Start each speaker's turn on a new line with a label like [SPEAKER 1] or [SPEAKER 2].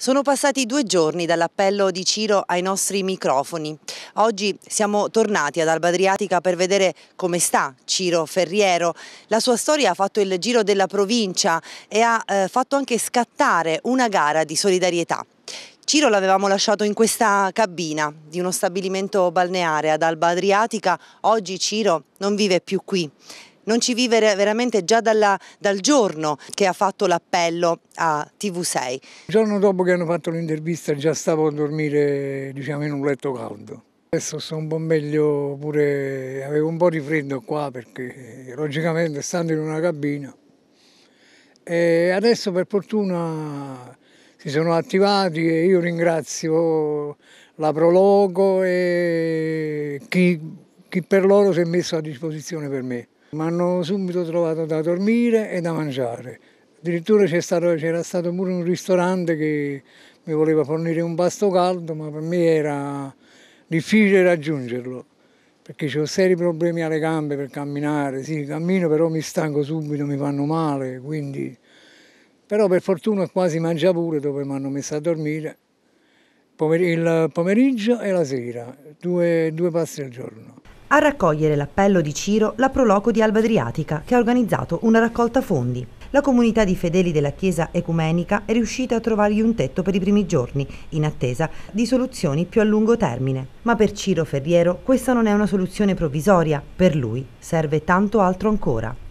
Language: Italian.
[SPEAKER 1] Sono passati due giorni dall'appello di Ciro ai nostri microfoni. Oggi siamo tornati ad Alba Adriatica per vedere come sta Ciro Ferriero. La sua storia ha fatto il giro della provincia e ha eh, fatto anche scattare una gara di solidarietà. Ciro l'avevamo lasciato in questa cabina di uno stabilimento balneare ad Alba Adriatica, oggi Ciro non vive più qui non ci vive veramente già dalla, dal giorno che ha fatto l'appello a TV6. Il giorno
[SPEAKER 2] dopo che hanno fatto l'intervista già stavo a dormire diciamo, in un letto caldo. Adesso sto un po' meglio, pure avevo un po' di freddo qua perché logicamente stando in una cabina. E adesso per fortuna si sono attivati e io ringrazio la Prologo e chi chi per loro si è messo a disposizione per me. Mi hanno subito trovato da dormire e da mangiare. Addirittura c'era stato pure un ristorante che mi voleva fornire un pasto caldo, ma per me era difficile raggiungerlo perché ho seri problemi alle gambe per camminare, sì, cammino però mi stanco subito, mi fanno male, quindi... Però per fortuna quasi mangia pure dove mi hanno messo a dormire, il pomeriggio e la sera, due, due
[SPEAKER 1] passi al giorno. A raccogliere l'appello di Ciro la Proloco di Alba Adriatica, che ha organizzato una raccolta fondi. La comunità di fedeli della Chiesa ecumenica è riuscita a trovargli un tetto per i primi giorni, in attesa di soluzioni più a lungo termine. Ma per Ciro Ferriero questa non è una soluzione provvisoria, per lui serve tanto altro ancora.